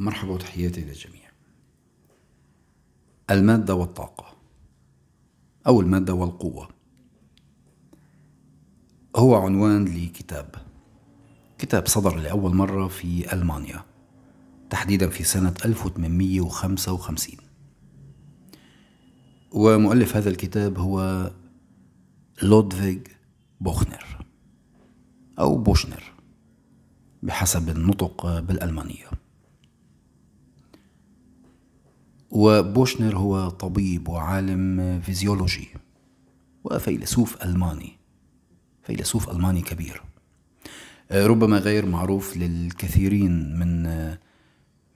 مرحبا وتحياتي للجميع. المادة والطاقة أو المادة والقوة هو عنوان لكتاب كتاب صدر لأول مرة في ألمانيا تحديدا في سنة 1855 ومؤلف هذا الكتاب هو لودفيغ بوخنر أو بوشنر بحسب النطق بالألمانية وبوشنر هو طبيب وعالم فيزيولوجي وفيلسوف ألماني فيلسوف ألماني كبير ربما غير معروف للكثيرين من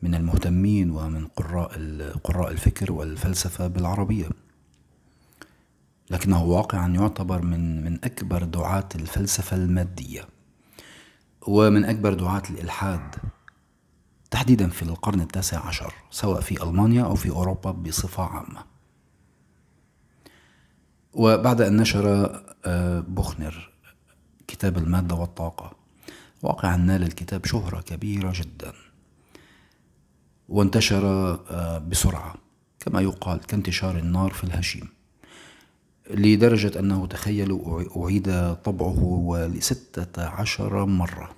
من المهتمين ومن قراء قراء الفكر والفلسفة بالعربية لكنه واقعا يعتبر من من أكبر دعاة الفلسفة المادية ومن أكبر دعاة الإلحاد تحديدا في القرن التاسع عشر سواء في ألمانيا أو في أوروبا بصفة عامة وبعد أن نشر آه، بوخنر كتاب المادة والطاقة واقعا نال الكتاب شهرة كبيرة جدا وانتشر آه، بسرعة كما يقال كانتشار النار في الهشيم لدرجة أنه تخيل أعيد طبعه لستة عشر مرة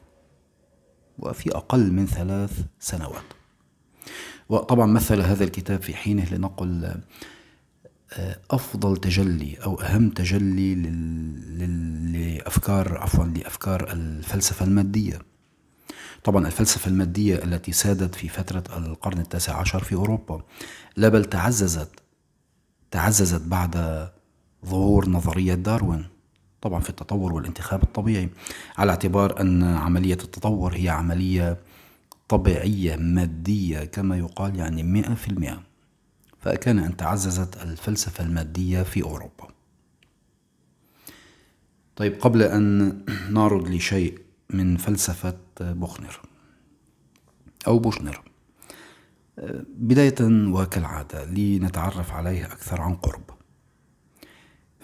وفي أقل من ثلاث سنوات وطبعا مثل هذا الكتاب في حينه لنقل آه، أفضل تجلي أو أهم تجلي لأفكار عفوا لأفكار الفلسفة المادية طبعا الفلسفة المادية التي سادت في فترة القرن التاسع عشر في أوروبا لا بل تعززت تعززت بعد ظهور نظرية داروين طبعا في التطور والانتخاب الطبيعي على اعتبار أن عملية التطور هي عملية طبيعية مادية كما يقال يعني مئة في المئة أن تعززت الفلسفة المادية في أوروبا طيب قبل أن نعرض لشيء من فلسفة بوخنر أو بوشنر آه، بداية وكالعادة لنتعرف عليه أكثر عن قرب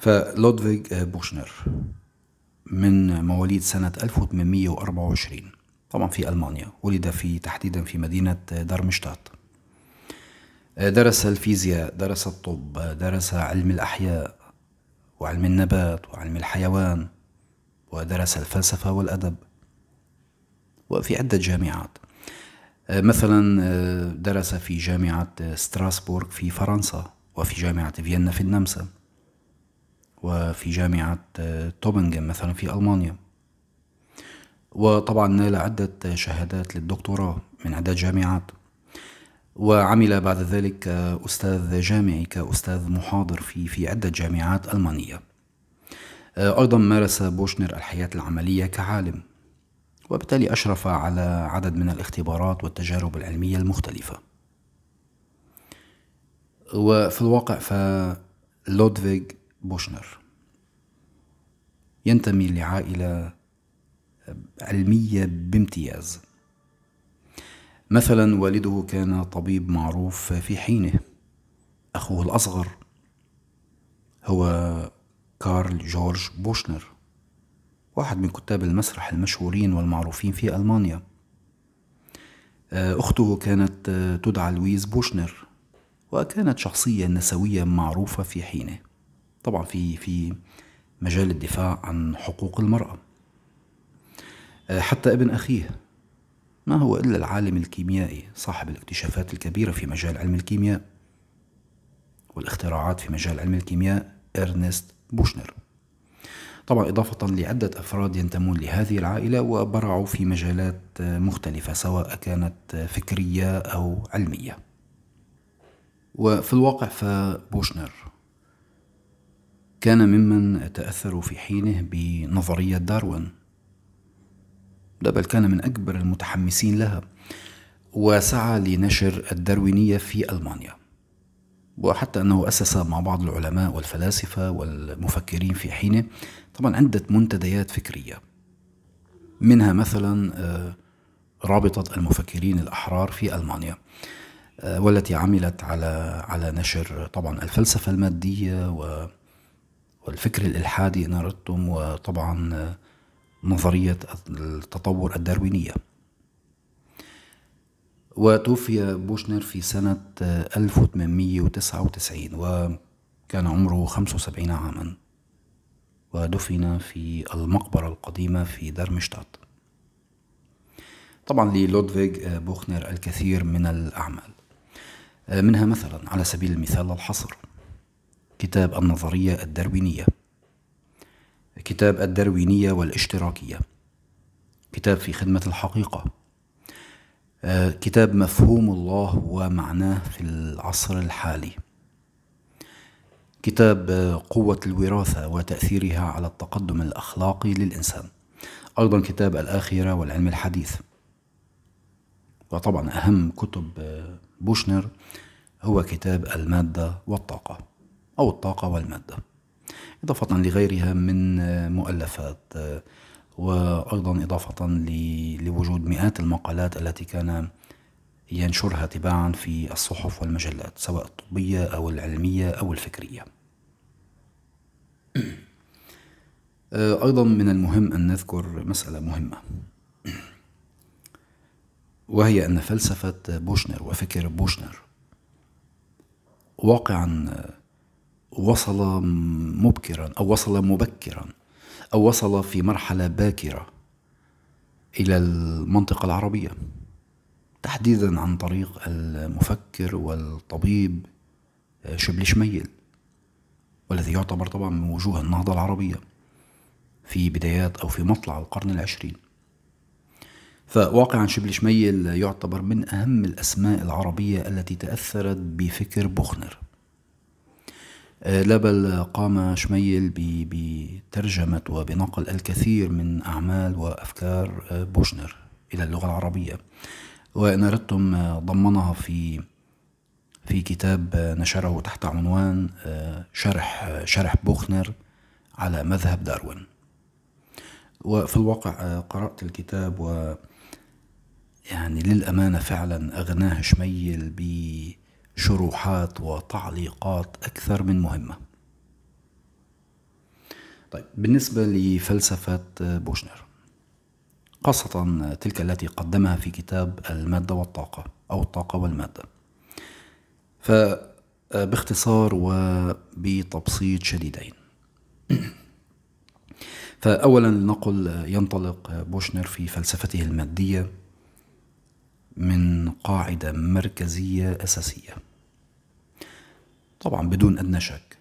فلودفيج بوشنر من مواليد سنة 1824 طبعا في ألمانيا ولد في تحديدا في مدينة دارمشتات درس الفيزياء درس الطب درس علم الأحياء وعلم النبات وعلم الحيوان ودرس الفلسفة والأدب وفي عدة جامعات مثلا درس في جامعة ستراسبورغ في فرنسا وفي جامعة فيينا في النمسا وفي جامعة آه، توبنجن مثلا في ألمانيا وطبعا نال عدة شهادات للدكتوراه من عدة جامعات وعمل بعد ذلك كأستاذ آه، جامعي كأستاذ محاضر في في عدة جامعات ألمانية آه، أيضا مارس بوشنر الحياة العملية كعالم وبالتالي أشرف على عدد من الاختبارات والتجارب العلمية المختلفة وفي الواقع فلودفيج بوشنر ينتمي لعائلة علمية بامتياز مثلا والده كان طبيب معروف في حينه أخوه الأصغر هو كارل جورج بوشنر واحد من كتاب المسرح المشهورين والمعروفين في ألمانيا أخته كانت تدعى لويز بوشنر وكانت شخصية نسوية معروفة في حينه طبعا في في مجال الدفاع عن حقوق المرأة آه، حتى ابن أخيه ما هو إلا العالم الكيميائي صاحب الاكتشافات الكبيرة في مجال علم الكيمياء والاختراعات في مجال علم الكيمياء إرنست بوشنر طبعا إضافة لعدة أفراد ينتمون لهذه العائلة وبرعوا في مجالات آه، مختلفة سواء كانت آه، فكرية أو علمية وفي الواقع فبوشنر كان ممن تأثروا في حينه بنظرية داروين ده بل كان من أكبر المتحمسين لها وسعى لنشر الداروينية في ألمانيا وحتى أنه أسس مع بعض العلماء والفلاسفة والمفكرين في حينه طبعا عدة منتديات فكرية منها مثلا آه، رابطة المفكرين الأحرار في ألمانيا آه، والتي عملت على على نشر طبعا الفلسفة المادية و والفكر الإلحادي اردتم وطبعا نظرية التطور الداروينية وتوفي بوشنر في سنة 1899 وكان عمره 75 عاما ودفن في المقبرة القديمة في دارمشتات طبعا للودفيج بوخنر الكثير من الأعمال منها مثلا على سبيل المثال الحصر كتاب النظرية الدروينية كتاب الدروينية والاشتراكية كتاب في خدمة الحقيقة آه، كتاب مفهوم الله ومعناه في العصر الحالي كتاب آه، قوة الوراثة وتأثيرها على التقدم الأخلاقي للإنسان أيضا كتاب الآخرة والعلم الحديث وطبعا أهم كتب آه، بوشنر هو كتاب المادة والطاقة أو الطاقة والمادة إضافة لغيرها من مؤلفات وأيضا إضافة لوجود مئات المقالات التي كان ينشرها تباعا في الصحف والمجلات سواء الطبية أو العلمية أو الفكرية أيضا من المهم أن نذكر مسألة مهمة وهي أن فلسفة بوشنر وفكر بوشنر واقعا وصل مبكرا او وصل مبكرا او وصل في مرحله باكره الى المنطقه العربيه تحديدا عن طريق المفكر والطبيب شبل شميل والذي يعتبر طبعا من وجوه النهضه العربيه في بدايات او في مطلع القرن العشرين فواقعا شبل شميل يعتبر من أهم الأسماء العربية التي تأثرت بفكر بوخنر آه، لا بل قام شميل بترجمة وبنقل الكثير من أعمال وأفكار آه، بوشنر إلى اللغة العربية وإن أردتم آه، ضمنها في في كتاب نشره تحت عنوان شرح شرح بوخنر على مذهب داروين وفي الواقع قرأت الكتاب و يعني للأمانة فعلا أغناه شميل شروحات وتعليقات أكثر من مهمة طيب بالنسبة لفلسفة بوشنر خاصة تلك التي قدمها في كتاب المادة والطاقة أو الطاقة والمادة فباختصار وبتبسيط شديدين فأولا لنقل ينطلق بوشنر في فلسفته المادية من قاعدة مركزية أساسية طبعا بدون أدنى شك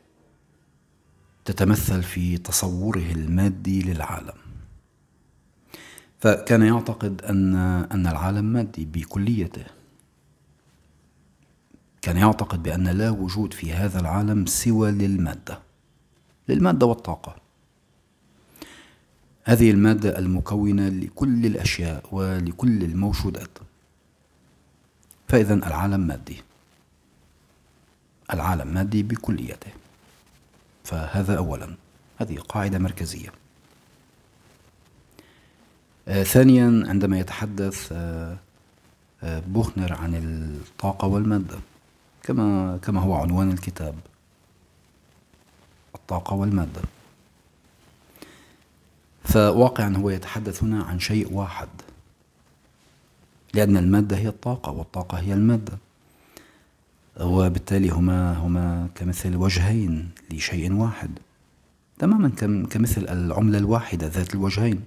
تتمثل في تصوره المادي للعالم فكان يعتقد أن أن العالم مادي بكليته كان يعتقد بأن لا وجود في هذا العالم سوى للمادة للمادة والطاقة هذه المادة المكونة لكل الأشياء ولكل الموجودات فإذا العالم مادي العالم مادي بكليته فهذا أولا هذه قاعدة مركزية آه ثانيا عندما يتحدث آه آه بوخنر عن الطاقة والمادة كما كما هو عنوان الكتاب الطاقة والمادة فواقعا هو يتحدث هنا عن شيء واحد لأن المادة هي الطاقة والطاقة هي المادة وبالتالي هما هما كمثل وجهين لشيء واحد تماما كمثل العملة الواحدة ذات الوجهين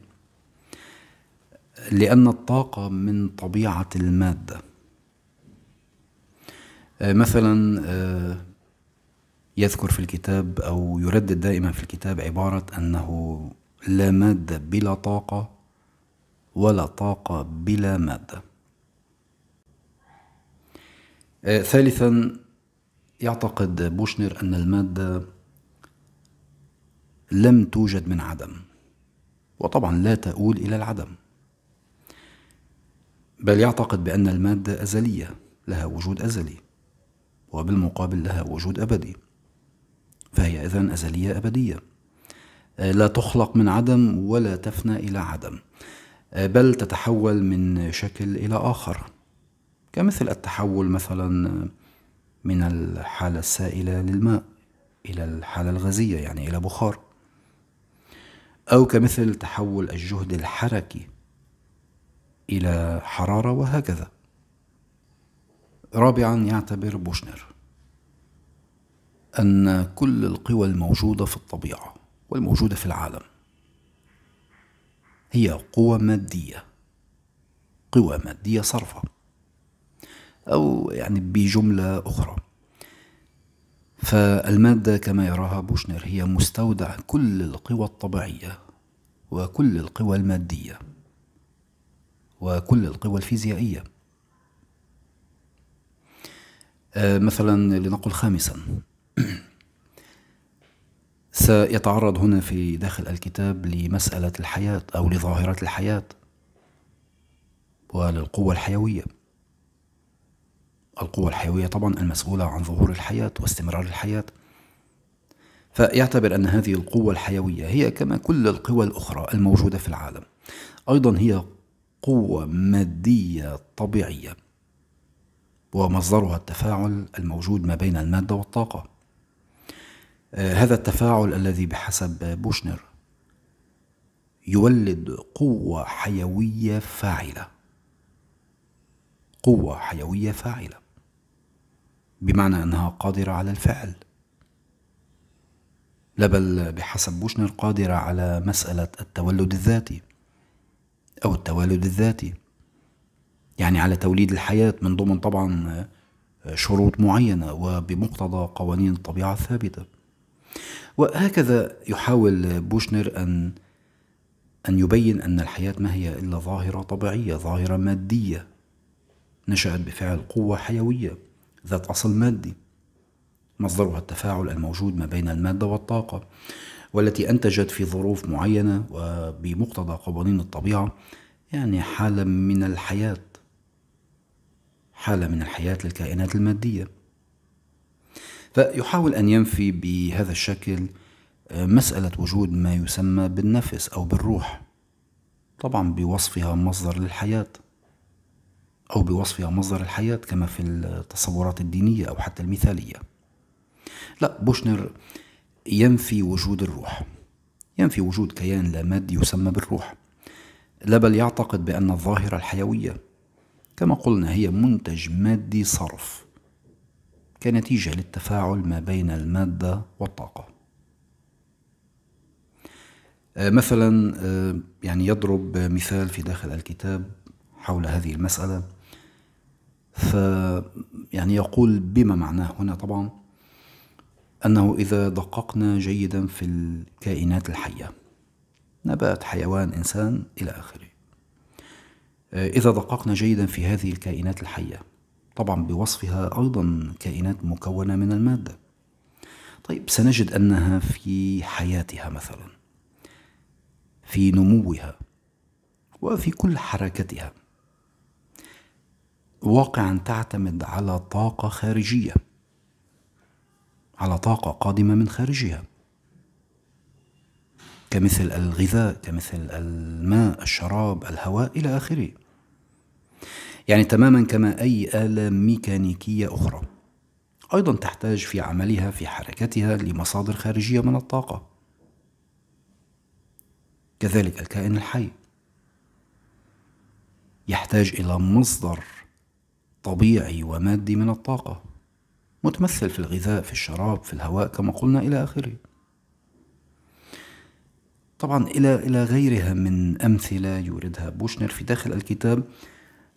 لأن الطاقة من طبيعة المادة مثلا آه، يذكر في الكتاب أو يردد دائما في الكتاب عبارة أنه لا مادة بلا طاقة ولا طاقة بلا مادة آه، ثالثا يعتقد بوشنر أن المادة لم توجد من عدم وطبعا لا تؤول إلى العدم بل يعتقد بأن المادة أزلية لها وجود أزلي وبالمقابل لها وجود أبدي فهي إذن أزلية أبدية آه، لا تخلق من عدم ولا تفنى إلى عدم آه، بل تتحول من شكل إلى آخر كمثل التحول مثلا آه، من الحالة السائلة للماء إلى الحالة الغازية يعني إلى بخار أو كمثل تحول الجهد الحركي إلى حرارة وهكذا رابعا يعتبر بوشنر أن كل القوى الموجودة في الطبيعة والموجودة في العالم هي قوى مادية قوى مادية صرفة أو يعني بجملة أخرى فالمادة كما يراها بوشنر هي مستودع كل القوى الطبيعية وكل القوى المادية وكل القوى الفيزيائية آه، مثلا لنقل خامسا سيتعرض هنا في داخل الكتاب لمسألة الحياة أو لظاهرة الحياة وللقوة الحيوية القوى الحيوية طبعا المسؤولة عن ظهور الحياة واستمرار الحياة فيعتبر أن هذه القوة الحيوية هي كما كل القوى الأخرى الموجودة في العالم أيضا هي قوة مادية طبيعية ومصدرها التفاعل الموجود ما بين المادة والطاقة آه، هذا التفاعل الذي بحسب بوشنر يولد قوة حيوية فاعلة قوة حيوية فاعلة بمعنى أنها قادرة على الفعل لا بل بحسب بوشنر قادرة على مسألة التولد الذاتي أو التوالد الذاتي يعني على توليد الحياة من ضمن طبعا شروط معينة وبمقتضى قوانين الطبيعة الثابتة وهكذا يحاول بوشنر أن أن يبين أن الحياة ما هي إلا ظاهرة طبيعية ظاهرة مادية نشأت بفعل قوة حيوية ذات أصل مادي مصدرها التفاعل الموجود ما بين المادة والطاقة والتي أنتجت في ظروف معينة وبمقتضى قوانين الطبيعة يعني حالة من الحياة حالة من الحياة للكائنات المادية فيحاول أن ينفي بهذا الشكل آه، مسألة وجود ما يسمى بالنفس أو بالروح طبعا بوصفها مصدر للحياة أو بوصفها مصدر الحياة كما في التصورات الدينية أو حتى المثالية لا بوشنر ينفي وجود الروح ينفي وجود كيان لا مادي يسمى بالروح لا بل يعتقد بأن الظاهرة الحيوية كما قلنا هي منتج مادي صرف كنتيجة للتفاعل ما بين المادة والطاقة آه، مثلا آه، يعني يضرب مثال في داخل الكتاب حول هذه المسألة ف يعني يقول بما معناه هنا طبعا أنه إذا دققنا جيدا في الكائنات الحية نبات حيوان إنسان إلى آخره إذا دققنا جيدا في هذه الكائنات الحية طبعا بوصفها أيضا كائنات مكونة من المادة طيب سنجد أنها في حياتها مثلا في نموها وفي كل حركتها واقعا تعتمد على طاقة خارجية على طاقة قادمة من خارجها كمثل الغذاء كمثل الماء الشراب الهواء إلى آخره يعني تماما كما أي آلة ميكانيكية أخرى أيضا تحتاج في عملها في حركتها لمصادر خارجية من الطاقة كذلك الكائن الحي يحتاج إلى مصدر طبيعي ومادي من الطاقة متمثل في الغذاء في الشراب في الهواء كما قلنا إلى آخره طبعا إلى إلى غيرها من أمثلة يوردها بوشنر في داخل الكتاب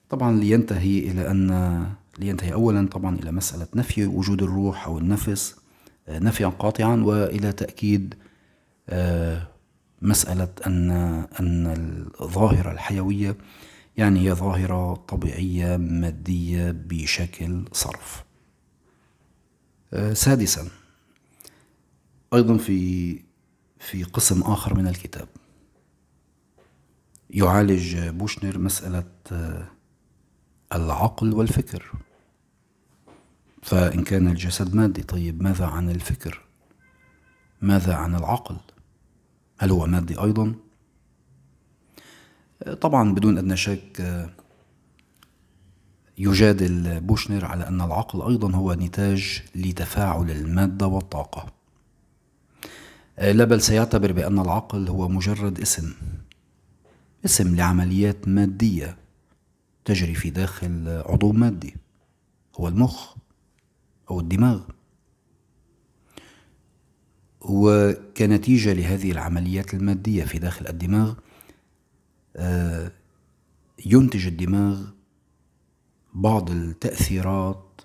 طبعا لينتهي إلى أن لينتهي أولا طبعا إلى مسألة نفي وجود الروح أو النفس آه، نفيا قاطعا وإلى تأكيد آه، مسألة أن أن الظاهرة الحيوية يعني هي ظاهرة طبيعية مادية بشكل صرف آه، سادسا أيضا في في قسم آخر من الكتاب يعالج بوشنر مسألة آه، العقل والفكر فإن كان الجسد مادي طيب ماذا عن الفكر ماذا عن العقل هل هو مادي أيضا طبعا بدون أدنى شك آه، يجادل بوشنر على أن العقل أيضا هو نتاج لتفاعل المادة والطاقة آه، لا بل سيعتبر بأن العقل هو مجرد اسم اسم لعمليات مادية تجري في داخل عضو مادي هو المخ أو الدماغ وكنتيجة لهذه العمليات المادية في داخل الدماغ آه، ينتج الدماغ بعض التأثيرات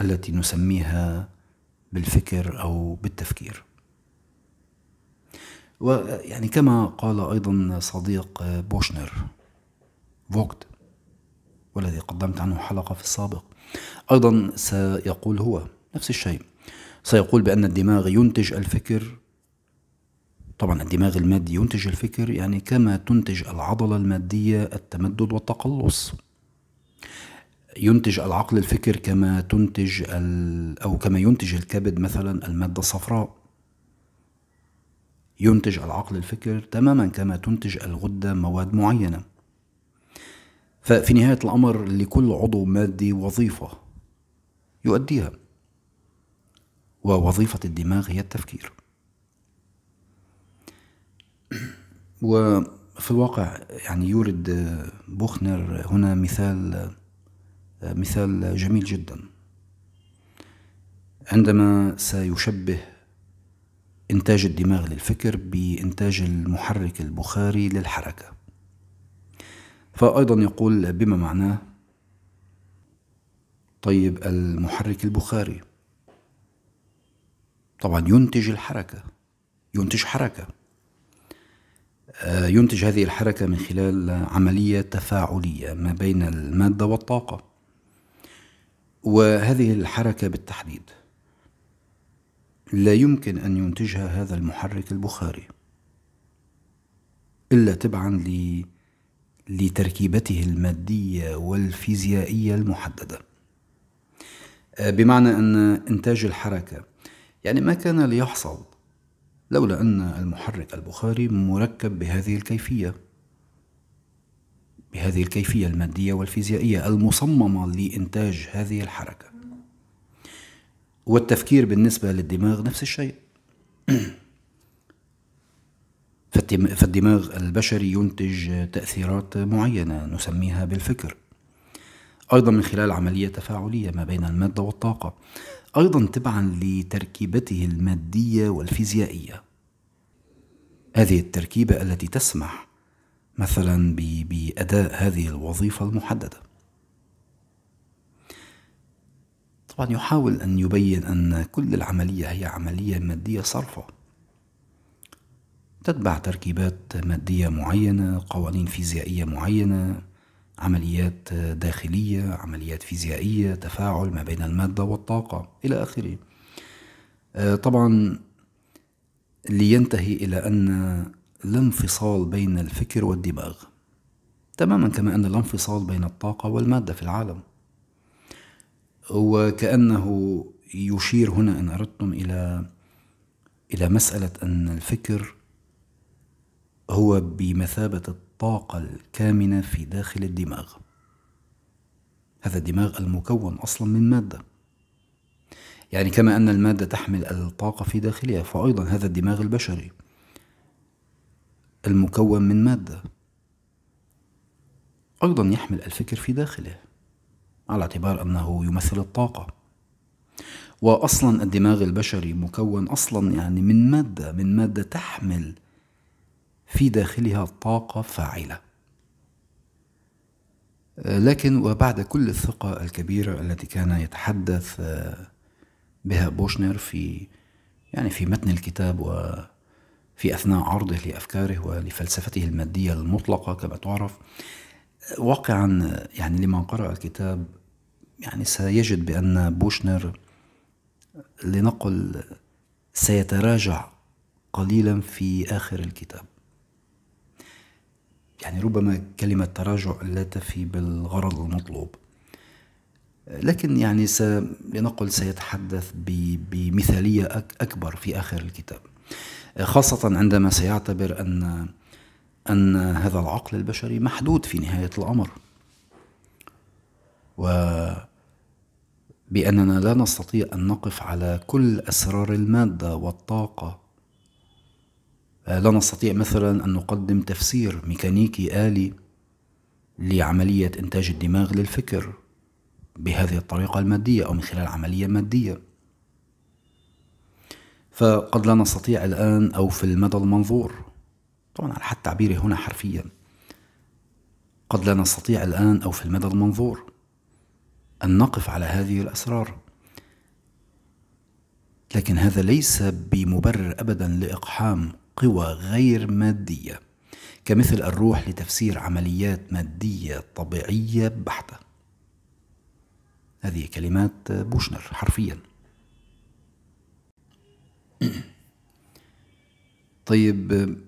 التي نسميها بالفكر أو بالتفكير ويعني كما قال أيضا صديق بوشنر فوغت والذي قدمت عنه حلقة في السابق أيضا سيقول هو نفس الشيء سيقول بأن الدماغ ينتج الفكر طبعا الدماغ المادي ينتج الفكر يعني كما تنتج العضلة المادية التمدد والتقلص ينتج العقل الفكر كما تنتج ال... أو كما ينتج الكبد مثلا المادة الصفراء ينتج العقل الفكر تماما كما تنتج الغدة مواد معينة ففي نهاية الأمر لكل عضو مادي وظيفة يؤديها ووظيفة الدماغ هي التفكير وفي الواقع يعني يورد بوخنر هنا مثال مثال جميل جدا عندما سيشبه إنتاج الدماغ للفكر بإنتاج المحرك البخاري للحركة فأيضا يقول بما معناه طيب المحرك البخاري طبعا ينتج الحركة ينتج حركة آه، ينتج هذه الحركة من خلال عملية تفاعلية ما بين المادة والطاقة وهذه الحركة بالتحديد لا يمكن أن ينتجها هذا المحرك البخاري إلا تبعا لتركيبته المادية والفيزيائية المحددة آه، بمعنى أن إنتاج الحركة يعني ما كان ليحصل لولا أن المحرك البخاري مركب بهذه الكيفية بهذه الكيفية المادية والفيزيائية المصممة لإنتاج هذه الحركة والتفكير بالنسبة للدماغ نفس الشيء فالدماغ البشري ينتج تأثيرات معينة نسميها بالفكر أيضا من خلال عملية تفاعلية ما بين المادة والطاقة ايضا تبعا لتركيبته الماديه والفيزيائيه هذه التركيبه التي تسمح مثلا باداء هذه الوظيفه المحدده طبعا يحاول ان يبين ان كل العمليه هي عمليه ماديه صرفه تتبع تركيبات ماديه معينه قوانين فيزيائيه معينه عمليات داخلية عمليات فيزيائية تفاعل ما بين المادة والطاقة إلى آخره آه، طبعا لينتهي إلى أن لا انفصال بين الفكر والدماغ تماما كما أن لا انفصال بين الطاقة والمادة في العالم وكأنه يشير هنا إن أردتم إلى إلى مسألة أن الفكر هو بمثابة الطاقة الكامنة في داخل الدماغ هذا الدماغ المكون أصلا من مادة يعني كما أن المادة تحمل الطاقة في داخلها فأيضا هذا الدماغ البشري المكون من مادة أيضا يحمل الفكر في داخله على اعتبار أنه يمثل الطاقة وأصلا الدماغ البشري مكون أصلا يعني من مادة من مادة تحمل في داخلها طاقة فاعلة لكن وبعد كل الثقة الكبيرة التي كان يتحدث آه، بها بوشنر في يعني في متن الكتاب وفي أثناء عرضه لأفكاره ولفلسفته المادية المطلقة كما تعرف واقعا يعني لمن قرأ الكتاب يعني سيجد بأن بوشنر لنقل سيتراجع قليلا في آخر الكتاب يعني ربما كلمة تراجع لا تفي بالغرض المطلوب لكن يعني س... لنقل سيتحدث بمثالية أكبر في آخر الكتاب خاصة عندما سيعتبر أن أن هذا العقل البشري محدود في نهاية الأمر وبأننا لا نستطيع أن نقف على كل أسرار المادة والطاقة آه، لا نستطيع مثلا أن نقدم تفسير ميكانيكي آلي لعملية إنتاج الدماغ للفكر بهذه الطريقة المادية أو من خلال عملية مادية فقد لا نستطيع الآن أو في المدى المنظور طبعا على حد تعبيري هنا حرفيا قد لا نستطيع الآن أو في المدى المنظور أن نقف على هذه الأسرار لكن هذا ليس بمبرر أبدا لإقحام قوى غير ماديه كمثل الروح لتفسير عمليات ماديه طبيعيه بحته هذه كلمات بوشنر حرفيا طيب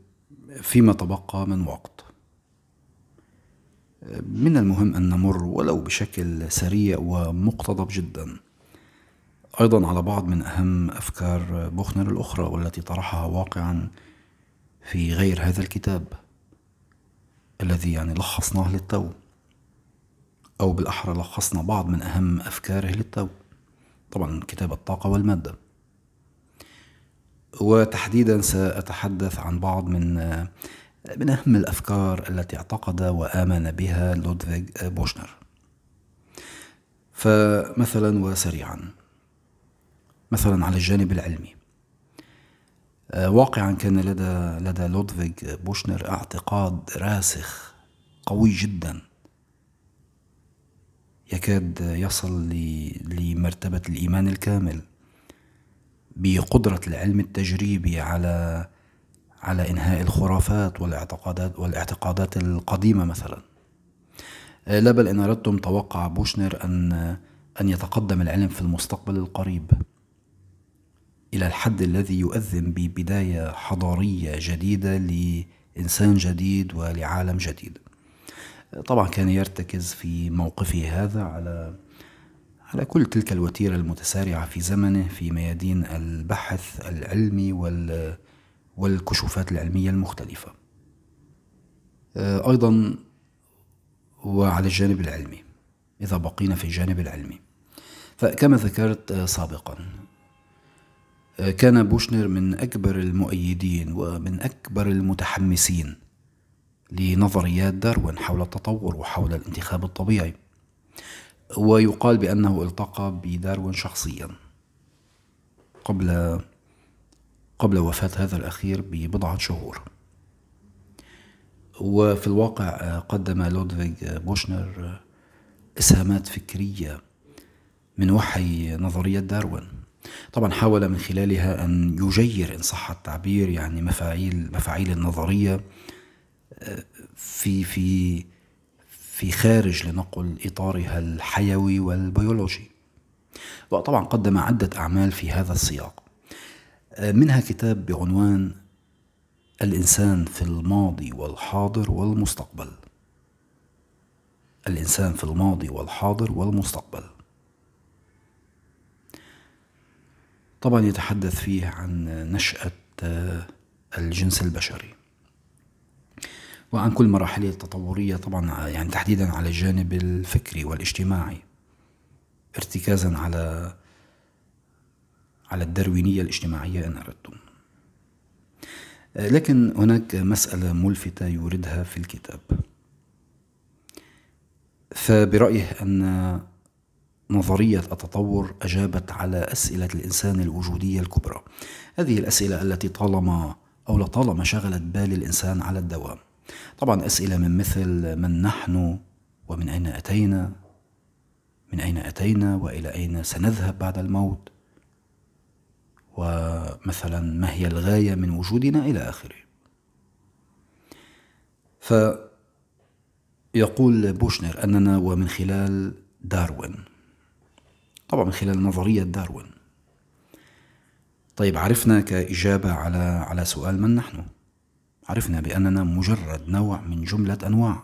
فيما تبقى من وقت من المهم ان نمر ولو بشكل سريع ومقتضب جدا ايضا على بعض من اهم افكار بوخنر الاخرى والتي طرحها واقعا في غير هذا الكتاب الذي يعني لخصناه للتو أو بالأحرى لخصنا بعض من أهم أفكاره للتو طبعا كتاب الطاقة والمادة وتحديدا سأتحدث عن بعض من من أهم الأفكار التي اعتقد وآمن بها لودفيج بوشنر فمثلا وسريعا مثلا على الجانب العلمي آه، واقعا كان لدى لدى لودفيج بوشنر اعتقاد راسخ قوي جدا يكاد يصل لمرتبة الإيمان الكامل بقدرة العلم التجريبي على على إنهاء الخرافات والاعتقادات والاعتقادات القديمة مثلا آه، لا بل إن أردتم توقع بوشنر أن أن يتقدم العلم في المستقبل القريب إلى الحد الذي يؤذن ببداية حضارية جديدة لإنسان جديد ولعالم جديد طبعا كان يرتكز في موقفه هذا على على كل تلك الوتيرة المتسارعة في زمنه في ميادين البحث العلمي وال والكشوفات العلمية المختلفة آه، أيضا وعلى الجانب العلمي إذا بقينا في الجانب العلمي فكما ذكرت آه، سابقا كان بوشنر من أكبر المؤيدين ومن أكبر المتحمسين لنظريات داروين حول التطور وحول الانتخاب الطبيعي ويقال بأنه التقى بداروين شخصيا قبل قبل وفاة هذا الأخير ببضعة شهور وفي الواقع قدم لودفيج بوشنر إسهامات فكرية من وحي نظرية داروين طبعا حاول من خلالها أن يجير إن صح التعبير يعني مفاعيل مفاعيل النظرية آه، في في في خارج لنقل إطارها الحيوي والبيولوجي وطبعا قدم عدة أعمال في هذا السياق آه، منها كتاب بعنوان الإنسان في الماضي والحاضر والمستقبل الإنسان في الماضي والحاضر والمستقبل طبعا يتحدث فيه عن نشأة آه، الجنس البشري وعن كل مراحله التطورية طبعا آه، يعني تحديدا على الجانب الفكري والاجتماعي ارتكازا على على الدروينية الاجتماعية إن أردتم آه، لكن هناك مسألة ملفتة يوردها في الكتاب فبرأيه أن نظرية التطور أجابت على أسئلة الإنسان الوجودية الكبرى هذه الأسئلة التي طالما أو لطالما شغلت بال الإنسان على الدوام طبعا أسئلة من مثل من نحن ومن أين أتينا من أين أتينا وإلى أين سنذهب بعد الموت ومثلا ما هي الغاية من وجودنا إلى آخره فيقول بوشنر أننا ومن خلال داروين طبعا من خلال نظرية داروين طيب عرفنا كإجابة على على سؤال من نحن عرفنا بأننا مجرد نوع من جملة أنواع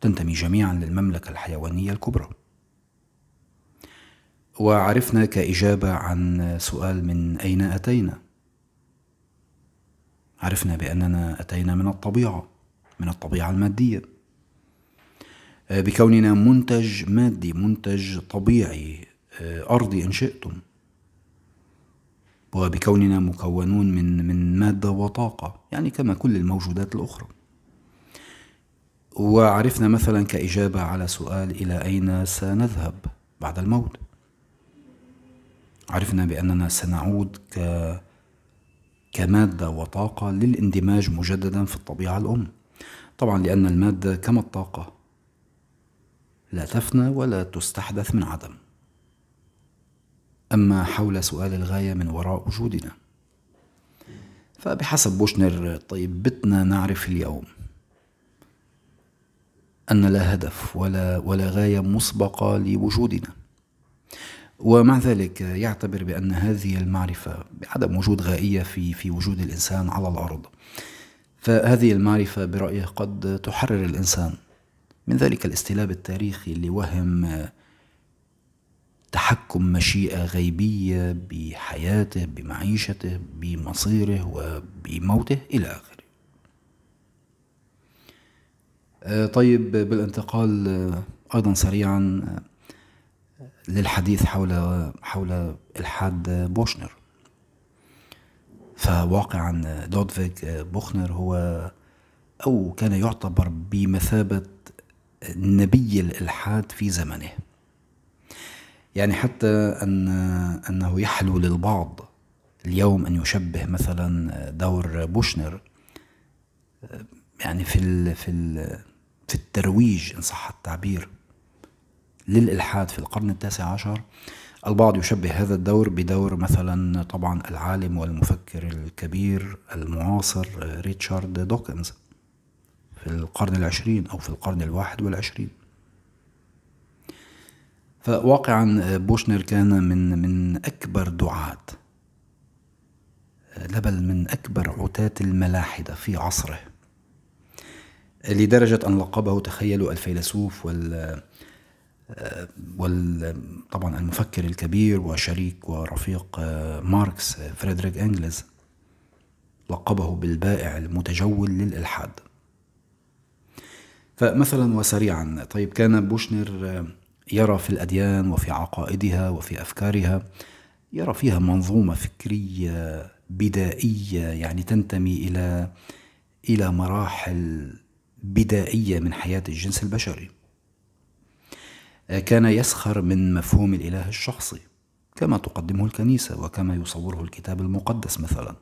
تنتمي جميعا للمملكة الحيوانية الكبرى وعرفنا كإجابة عن سؤال من أين أتينا عرفنا بأننا أتينا من الطبيعة من الطبيعة المادية آه، بكوننا منتج مادي منتج طبيعي آه، أرضي إن شئتم وبكوننا مكونون من من مادة وطاقة يعني كما كل الموجودات الأخرى وعرفنا مثلا كإجابة على سؤال إلى أين سنذهب بعد الموت عرفنا بأننا سنعود ك كمادة وطاقة للاندماج مجددا في الطبيعة الأم طبعا لأن المادة كما الطاقة لا تفنى ولا تستحدث من عدم أما حول سؤال الغاية من وراء وجودنا فبحسب بوشنر طيب بتنا نعرف اليوم أن لا هدف ولا ولا غاية مسبقة لوجودنا ومع ذلك يعتبر بأن هذه المعرفة بعدم وجود غائية في في وجود الإنسان على الأرض فهذه المعرفة برأيه قد تحرر الإنسان من ذلك الاستلاب التاريخي لوهم تحكم مشيئة غيبية بحياته بمعيشته بمصيره وبموته إلى آخره آه، طيب بالانتقال آه، أيضا سريعا آه، للحديث حول حول الحاد بوشنر فواقعا دودفيك بوخنر هو أو كان يعتبر بمثابة نبي الإلحاد في زمنه يعني حتى أن أنه يحلو للبعض اليوم أن يشبه مثلا دور بوشنر يعني في ال في ال في الترويج إن صح التعبير للإلحاد في القرن التاسع عشر البعض يشبه هذا الدور بدور مثلا طبعا العالم والمفكر الكبير المعاصر ريتشارد دوكنز في القرن العشرين أو في القرن الواحد والعشرين فواقعا بوشنر كان من من أكبر دعاة لبل من أكبر عتاة الملاحدة في عصره لدرجة أن لقبه تخيلوا الفيلسوف وال وال طبعا المفكر الكبير وشريك ورفيق ماركس فريدريك انجلز لقبه بالبائع المتجول للإلحاد فمثلا وسريعا طيب كان بوشنر يرى في الأديان وفي عقائدها وفي أفكارها يرى فيها منظومة فكرية بدائية يعني تنتمي إلى إلى مراحل بدائية من حياة الجنس البشري كان يسخر من مفهوم الإله الشخصي كما تقدمه الكنيسة وكما يصوره الكتاب المقدس مثلا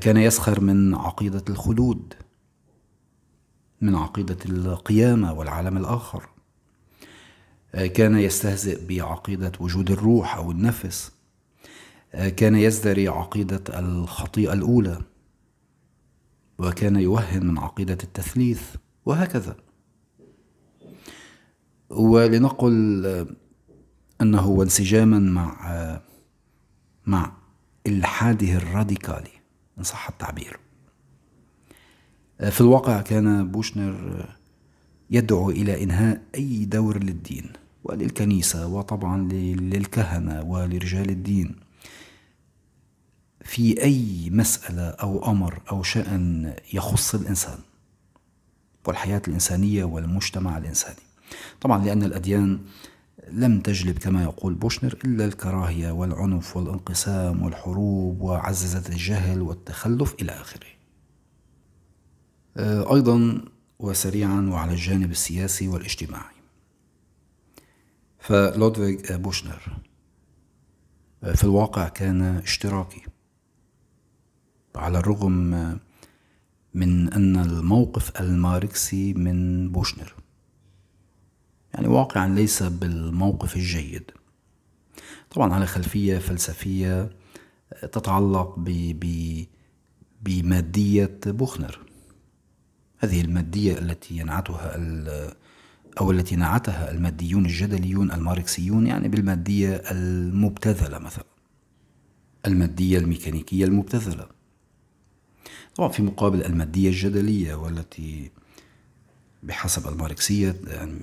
كان يسخر من عقيدة الخلود من عقيدة القيامة والعالم الآخر آه، كان يستهزئ بعقيدة وجود الروح أو النفس آه، كان يزدري عقيدة الخطيئة الأولى وكان يوهن من عقيدة التثليث وهكذا ولنقل آه، أنه انسجاما مع مع إلحاده الراديكالي إن صح التعبير في الواقع كان بوشنر يدعو إلى إنهاء أي دور للدين وللكنيسة وطبعا للكهنة ولرجال الدين في أي مسألة أو أمر أو شأن يخص الإنسان والحياة الإنسانية والمجتمع الإنساني طبعا لأن الأديان لم تجلب كما يقول بوشنر إلا الكراهية والعنف والانقسام والحروب وعززت الجهل والتخلف إلى آخره آه، أيضا وسريعا وعلى الجانب السياسي والاجتماعي فلودفيج بوشنر آه، في الواقع كان اشتراكي على الرغم من أن الموقف الماركسي من بوشنر يعني واقعا ليس بالموقف الجيد طبعا على خلفية فلسفية آه، تتعلق ب ب بمادية بوخنر هذه المادية التي ينعتها أو التي نعتها الماديون الجدليون الماركسيون يعني بالمادية المبتذلة مثلا المادية الميكانيكية المبتذلة طبعا في مقابل المادية الجدلية والتي بحسب الماركسية يعني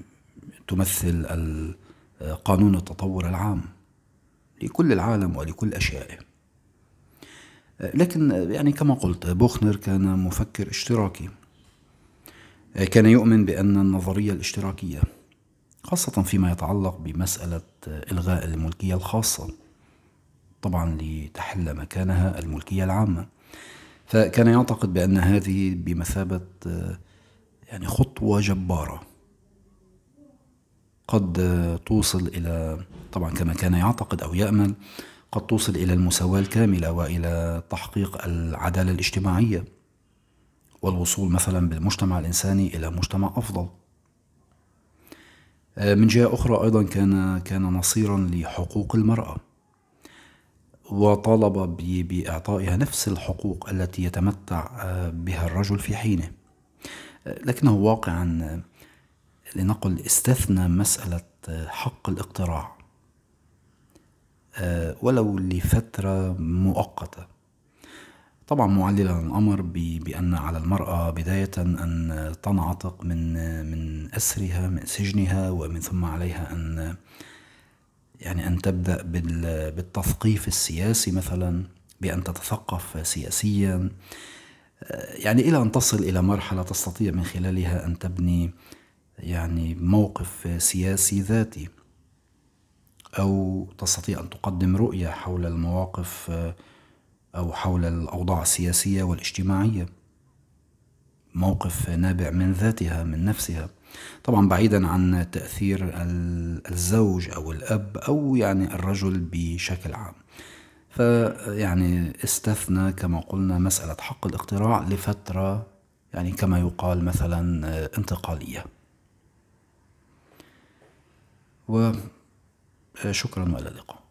تمثل قانون التطور العام لكل العالم ولكل أشيائه لكن يعني كما قلت بوخنر كان مفكر اشتراكي كان يؤمن بأن النظرية الاشتراكية خاصة فيما يتعلق بمسألة إلغاء الملكية الخاصة طبعا لتحل مكانها الملكية العامة فكان يعتقد بأن هذه بمثابة يعني خطوة جبارة قد توصل إلى طبعا كما كان يعتقد أو يأمل قد توصل إلى المساواة الكاملة وإلى تحقيق العدالة الاجتماعية والوصول مثلا بالمجتمع الإنساني إلى مجتمع أفضل آه، من جهة أخرى أيضا كان كان نصيرا لحقوق المرأة وطالب بإعطائها نفس الحقوق التي يتمتع آه، بها الرجل في حينه آه، لكنه واقعا لنقل استثنى مسألة حق الاقتراع ولو لفترة مؤقته طبعا معللا الامر بان على المراه بدايه ان تنعتق من من اسرها من سجنها ومن ثم عليها ان يعني ان تبدا بالتثقيف السياسي مثلا بان تتثقف سياسيا يعني الى ان تصل الى مرحله تستطيع من خلالها ان تبني يعني موقف سياسي ذاتي او تستطيع ان تقدم رؤيه حول المواقف أو حول الأوضاع السياسية والاجتماعية موقف نابع من ذاتها من نفسها طبعا بعيدا عن تأثير الزوج أو الأب أو يعني الرجل بشكل عام فيعني استثنى كما قلنا مسألة حق الاقتراع لفترة يعني كما يقال مثلا آه، انتقالية وشكرا آه، وإلى اللقاء